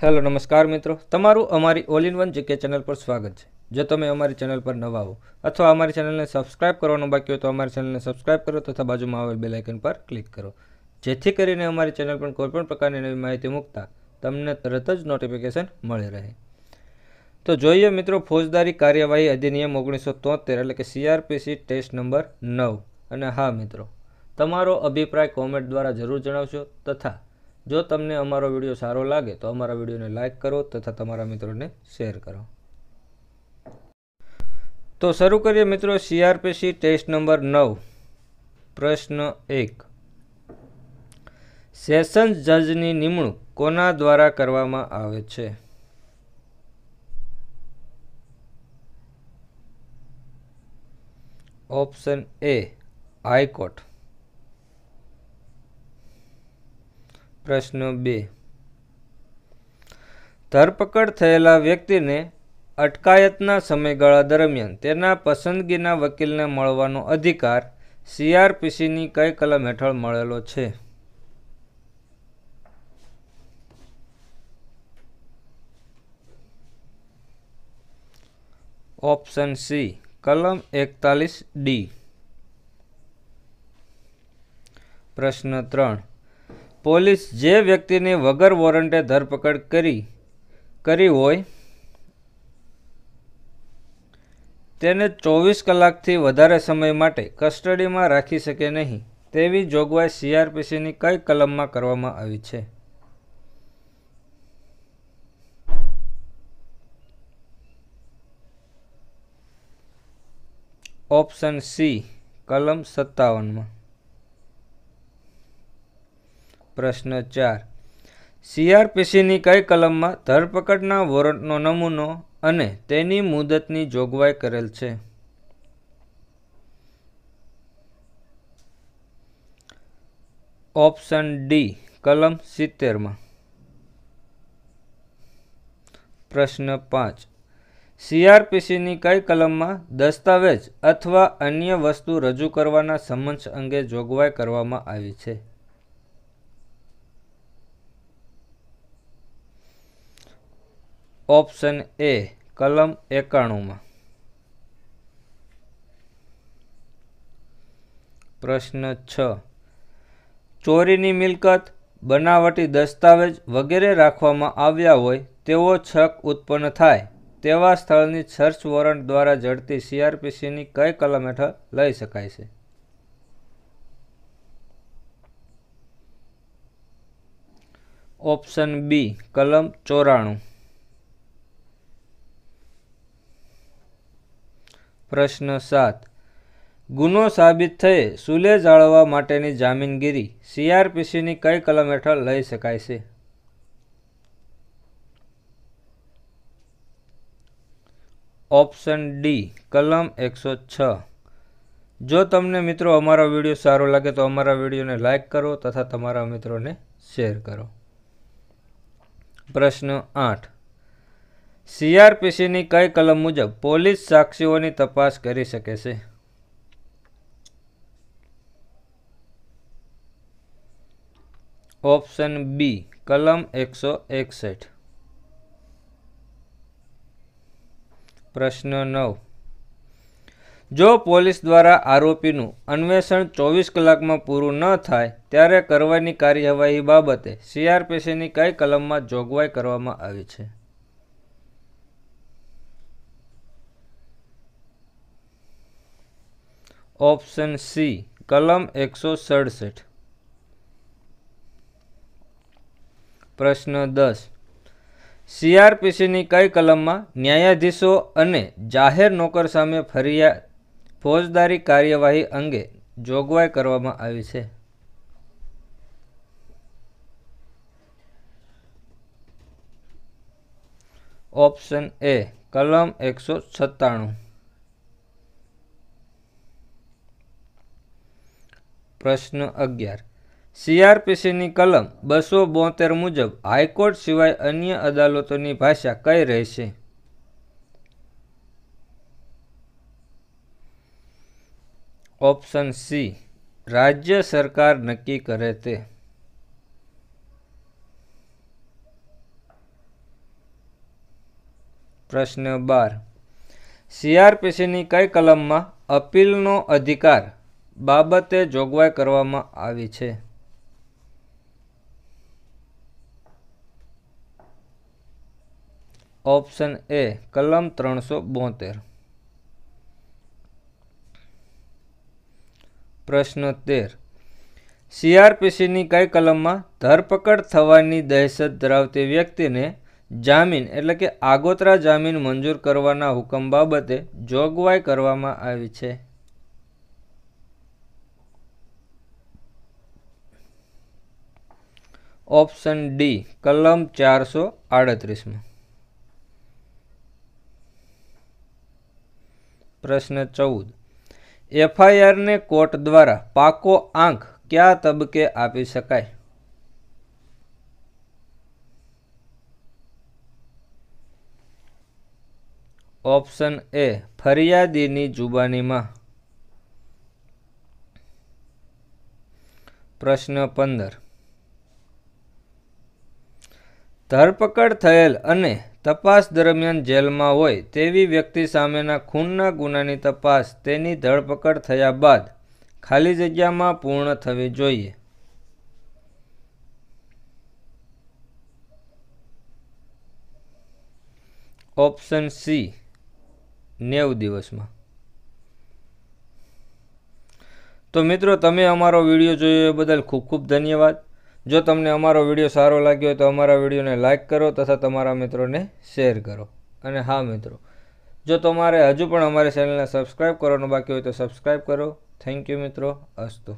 hello નમસ્કાર મિત્રો તમારું અમારી all in one GK channel પર સ્વાગત છે જો તમે અમારી ચેનલ પર નવા હો અથવા અમારી ચેનલને સબસ્ક્રાઇબ કરવાનું બાકી હોય તો અમારી ચેનલને સબસ્ક્રાઈબ કરો તથા બાજુમાં આવેલ બેલ આઇકન પર ક્લિક કરો જેથી કરીને અમારી ચેનલ પર કોઈપણ પ્રકારની નવી માહિતી મૂકતા તમને તરત જ નોટિફિકેશન મળી રહે તો જોઈએ મિત્રો ફોજદારી કાર્યવાહી અધિનિયમ ઓગણીસો તોતેર એટલે કે સીઆરપીસી ટેસ્ટ નંબર નવ અને હા મિત્રો તમારો અભિપ્રાય કોમેન્ટ દ્વારા જરૂર જણાવશો તથા જો તમને અમારો વિડીયો સારો લાગે તો અમારા વિડીયોને લાઇક કરો તથા તમારા મિત્રોને શેર કરો તો શરૂ કરીએ મિત્રો સીઆરપીસી ટેસ્ટ નંબર નવ પ્રશ્ન એક સેશન જજની નિમણૂક કોના દ્વારા કરવામાં આવે છે ઓપ્શન એ હાઈકોર્ટ પ્રશ્ન બે ધરપકડ થયેલા વ્યક્તિને અટકાયતના સમયગાળા દરમિયાન તેના પસંદગીના વકીલને મળવાનો અધિકાર સીઆરપીસીની કઈ કલમ હેઠળ મળેલો છે ઓપ્શન સી કલમ એકતાલીસ ડી પ્રશ્ન ત્રણ પોલીસ જે વ્યક્તિની વગર વોરંટે ધરપકડ કરી કરી હોય તેને ચોવીસ કલાકથી વધારે સમય માટે કસ્ટડીમાં રાખી શકે નહીં તેવી જોગવાઈ સીઆરપીસીની કઈ કલમમાં કરવામાં આવી છે ઓપ્શન સી કલમ સત્તાવનમાં પ્રશ્ન ચાર સીઆરપીસીની કઈ કલમમાં ધરપકડના વોરંટનો નમૂનો અને તેની મુદતની જોગવાઈ કરેલ છે ઓપ્શન ડી કલમ સિત્તેરમાં પ્રશ્ન પાંચ સીઆરપીસીની કઈ કલમમાં દસ્તાવેજ અથવા અન્ય વસ્તુ રજૂ કરવાના સમન્સ અંગે જોગવાઈ કરવામાં આવી છે ઓપ્શન એ કલમ એકાણુંમાં પ્રશ્ન છ ચોરીની મિલકત બનાવટી દસ્તાવેજ વગેરે રાખવામાં આવ્યા હોય તેવો છક ઉત્પન્ન થાય તેવા સ્થળની સર્ચ વોરંટ દ્વારા જડતી સીઆરપીસીની કઈ કલમ હેઠળ લઈ શકાય છે ઓપ્શન બી કલમ ચોરાણું પ્રશ્ન સાત ગુનો સાબિત થયે સુલે જાળવવા માટેની જામીનગીરી સીઆરપીસીની કઈ કલમ હેઠળ લઈ શકાય છે ઓપ્શન ડી કલમ એકસો છ જો તમને મિત્રો અમારો વિડીયો સારો લાગે તો અમારા વિડીયોને લાઇક કરો તથા તમારા મિત્રોને શેર કરો પ્રશ્ન આઠ સીઆરપીસીની કઈ કલમ મુજબ પોલીસ સાક્ષીઓની તપાસ કરી શકે છે ઓપ્શન બી કલમ એકસો એકસઠ પ્રશ્ન નવ જો પોલીસ દ્વારા આરોપીનું અન્વેષણ ચોવીસ કલાકમાં પૂરું ન થાય ત્યારે કરવાની કાર્યવાહી બાબતે સીઆરપીસીની કઈ કલમમાં જોગવાઈ કરવામાં આવી છે ઓપ્શન સી કલમ એકસો સડસઠ પ્રશ્ન દસ સીઆરપીસીની કઈ કલમમાં ન્યાયાધીશો અને જાહેર નોકર સામે ફરિયાદ ફોજદારી કાર્યવાહી અંગે જોગવાઈ કરવામાં આવી છે ઓપ્શન એ કલમ એકસો સત્તાણું પ્રશ્ન અગિયાર સીઆરપીસીની કલમ બસો બોતેર મુજબ હાઈકોર્ટ સિવાય અન્ય અદાલતોની ભાષા કઈ રહેશે ઓપ્શન સી રાજ્ય સરકાર નક્કી કરે તે પ્રશ્ન બાર સીઆરપીસીની કઈ કલમમાં અપીલનો અધિકાર બાબતે જોગવાઈ કરવામાં આવી છે ઓપ્શન એ કલમ ત્રણસો બોતેર પ્રશ્ન તેર સીઆરપીસીની કઈ કલમમાં ધરપકડ થવાની દહેશત ધરાવતી વ્યક્તિને જામીન એટલે કે આગોતરા જામીન મંજૂર કરવાના હુકમ બાબતે જોગવાઈ કરવામાં આવી છે ઓપ્શન ડી કલમ ચારસો આડત્રીસમાં પ્રશ્ન ચૌદ એફઆઈઆરને કોર્ટ દ્વારા પાકો આંખ કયા તબકે આપી શકાય ઓપ્શન એ ફરિયાદીની જુબાનીમાં પ્રશ્ન પંદર ધરપકડ થયેલ અને તપાસ દરમિયાન જેલમાં હોય તેવી વ્યક્તિ સામેના ખૂનના ગુનાની તપાસ તેની ધરપકડ થયા બાદ ખાલી જગ્યામાં પૂર્ણ થવી જોઈએ ઓપ્શન સી નેવ દિવસમાં તો મિત્રો તમે અમારો વિડીયો જોયો એ બદલ ખૂબ ખૂબ ધન્યવાદ જો તમને અમારો વિડીયો સારો લાગ્યો હોય તો અમારા વિડીયોને લાઇક કરો તથા તમારા મિત્રોને શેર કરો અને હા મિત્રો જો તમારે હજુ પણ અમારી ચેનલને સબસ્ક્રાઈબ કરવાનું બાકી હોય તો સબસ્ક્રાઈબ કરો થેન્ક યુ મિત્રો અસ્તુ